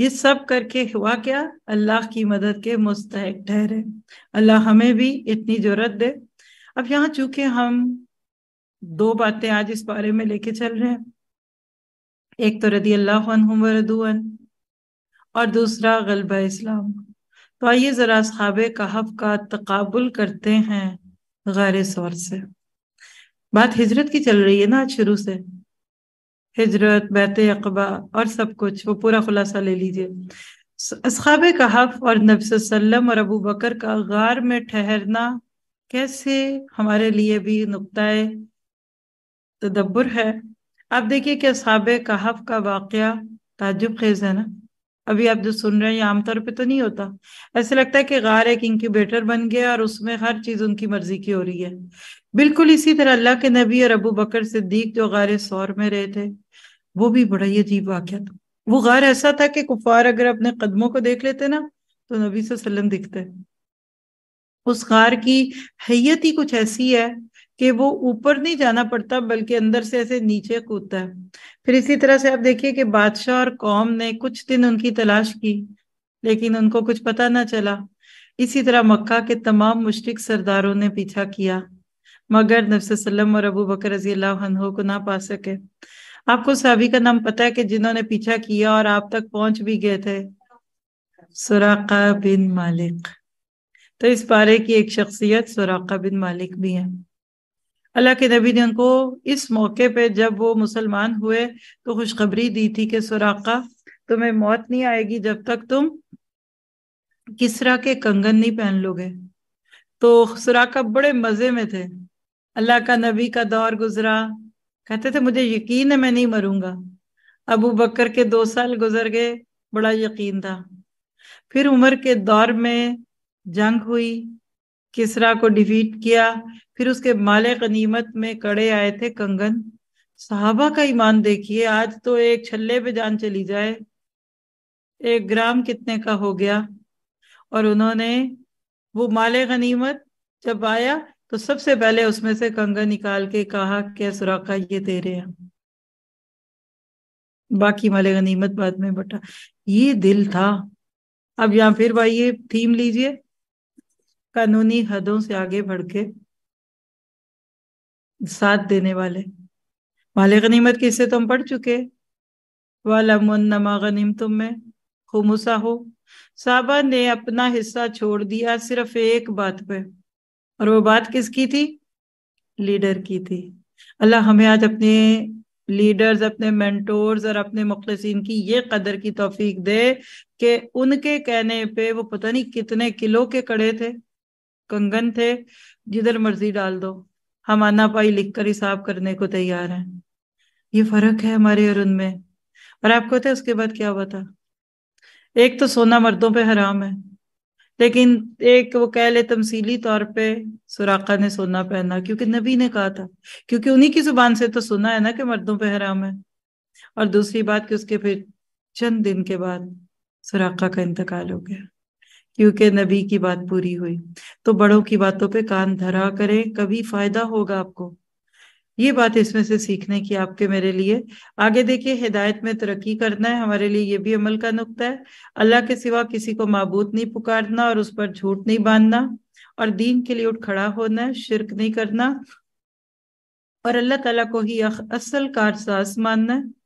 ये सब करके हुआ क्या अल्लाह की मदद के मुस्तक ठहरे अल्लाह हमें भी इतनी जरूरत दे अब यहाँ चूंकि हम दो बातें आज इस बारे में लेके चल रहे हैं एक तो रदी अल्लाह वरदून और दूसरा गलबा इस्लाम तो आइए जरा सहाब कहफ का तकबुल करते हैं गैर सौर से बात हिजरत की चल रही है ना आज शुरू से हिजरत बैत अकबा और सब कुछ वो पूरा खुलासा ले लीजिए असहाब कहफ और नबीम और अबू बकर का गार में ठहरना कैसे हमारे लिए भी नुकता तदब्बर है आप देखिए कि असाब कहफ का वाक़ ताजुब खेज है ना अभी आप जो सुन रहे हैं ये आमतौर पे तो नहीं होता ऐसे लगता है कि गार एक इंक्यूबेटर बन गया और उसमें हर चीज उनकी मर्जी की हो रही है बिल्कुल इसी तरह अल्लाह के नबी और अबू बकर सिद्दीक जो गार सौर में रहे थे वो भी बड़ा ही अजीब वाक्य था वो गार ऐसा था कि कुफार अगर अपने कदमों को देख लेते ना तो नबी से सल्लम दिखते उस गार की हैयत ही कुछ ऐसी है कि वो ऊपर नहीं जाना पड़ता बल्कि अंदर से ऐसे नीचे कूदता है फिर इसी तरह से आप देखिए कि बादशाह और कौम ने कुछ दिन उनकी तलाश की लेकिन उनको कुछ पता ना चला इसी तरह मक्का के तमाम मुश्रक सरदारों ने पीछा किया मगर नबसम और अबू बकर रजी अल्लाह को ना पा सके आपको सभी का नाम पता है कि जिन्होंने पीछा किया और आप तक पहुंच भी गए थे सुराका बिन मालिक तो इस पारे की एक शख्सियत सुराका बिन मालिक भी है अल्लाह के नबी ने उनको इस मौके पे जब वो मुसलमान हुए तो खुशखबरी दी थी कि सुराखा तुम्हें मौत नहीं आएगी जब तक तुम किसरा के कंगन नहीं पहन लोगे तो सुराखा बड़े मजे में थे अल्लाह का नबी का दौर गुजरा कहते थे मुझे यकीन है मैं नहीं मरूंगा अबू बकर के दो साल गुजर गए बड़ा यकीन था फिर उमर के दौर में जंग हुई किसरा को डिफीट किया फिर उसके माले गनीमत में कड़े आए थे कंगन साहबा का ईमान देखिए आज तो एक छल्ले पे जान चली जाए एक ग्राम कितने का हो गया और उन्होंने वो माले गनीमत जब आया तो सबसे पहले उसमें से कंगन निकाल के कहा क्या सुराखा ये तेरे हैं बाकी माले गनीमत बाद में बटा ये दिल था अब यहाँ फिर भाई ये थीम लीजिए कानूनी हदों से आगे बढ़ के साथ देने वाले माले गनीमत के हिस्से तो हम पढ़ चुके वालमा गनीम तुम में खुमुसा हो साबा ने अपना हिस्सा छोड़ दिया सिर्फ एक बात पे और वो बात किसकी थी लीडर की थी अल्लाह हमें आज अपने लीडर्स अपने मेंटोर्स और अपने मुखलसिन की ये कदर की तोफीक दे कि उनके कहने पे वो पता नहीं कितने किलो के कड़े थे कंगन थे जिधर मर्जी डाल दो हम आना पाई लिख कर हिसाब करने को तैयार हैं ये फर्क है हमारे और उनमें और आपको थे तो उसके बाद क्या हुआ था एक तो सोना मर्दों पे हराम है लेकिन एक वो कह ले तमसीली तौर पे सुराखा ने सोना पहना क्योंकि नबी ने कहा था क्योंकि उन्हीं की जुबान से तो सुना है ना कि मर्दों पे हराम है और दूसरी बात कि उसके फिर चंद दिन के बाद सुराखा का इंतकाल हो गया क्योंकि नबी की बात पूरी हुई तो बड़ों की बातों पे कान धरा करें कभी फायदा होगा आपको ये बात इसमें से सीखने की आपके मेरे लिए आगे देखिए हिदायत में तरक्की करना है हमारे लिए ये भी अमल का नुकता है अल्लाह के सिवा किसी को मबूत नहीं पुकारना और उस पर झूठ नहीं बांधना और दीन के लिए उठ खड़ा होना है शिरक नहीं करना और अल्लाह तला को ही असल कारसाज मानना है